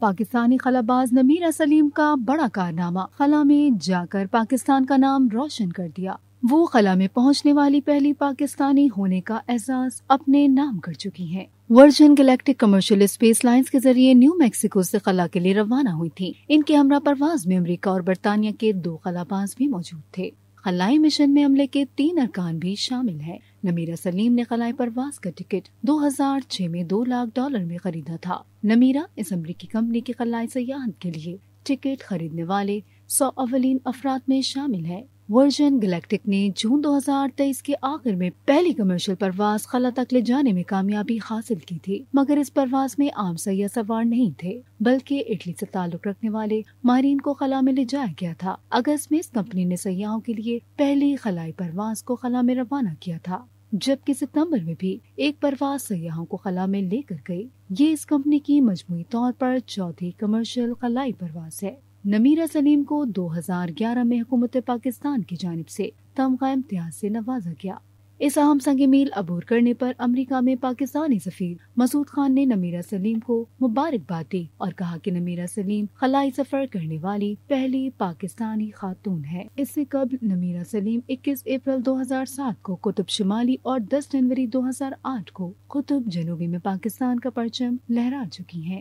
पाकिस्तानी खलाबाज नमीरा सलीम का बड़ा कारनामा खला में जाकर पाकिस्तान का नाम रोशन कर दिया वो खला में पहुंचने वाली पहली पाकिस्तानी होने का एहसास अपने नाम कर चुकी हैं। Virgin Galactic commercial space lines के जरिए न्यू मेक्सिको से खला के लिए रवाना हुई थी इनके हमरा परवाज में अमरीका और बरतानिया के दो खलाबाज भी मौजूद थे खलाई मिशन में अमले के तीन अरकान भी शामिल है नमीरा सलीम ने खलाई परवास का टिकट 2006 में दो लाख डॉलर में खरीदा था नमीरा इस अमरीकी कंपनी की खलाई सयाहत के लिए टिकट खरीदने वाले सौ अवलिन अफराद में शामिल है वर्जन गैलेक्टिक ने जून 2023 के आखिर में पहली कमर्शियल परवाज खला तक ले जाने में कामयाबी हासिल की थी मगर इस परवाज में आम सैया सवार नहीं थे बल्कि इटली से ताल्लुक रखने वाले माहरीन को खला में ले जाया गया था अगस्त में इस कंपनी ने सयाहों के लिए पहली खलाई परवाज को खला में रवाना किया था जबकि सितंबर में भी एक परवाज सयाहों को खला में लेकर गई ये इस कंपनी की मजमू तौर पर चौथी कमर्शियल खलाई परवाज है नमीरा सलीम को 2011 में हुकूमत पाकिस्तान की जानब से तमगा इम्तियाज ऐसी नवाजा गया इस अहम संग मील अबूर करने पर अमेरिका में पाकिस्तानी सफीर मसूद खान ने नमीरा सलीम को मुबारकबाद दी और कहा कि नमीरा सलीम खलाई सफर करने वाली पहली पाकिस्तानी खातून है इससे कबल नमीरा सलीम 21 अप्रैल 2007 को कुतुब शुमाली और 10 जनवरी 2008 को कुतुब जनूबी में पाकिस्तान का परचम लहरा चुकी है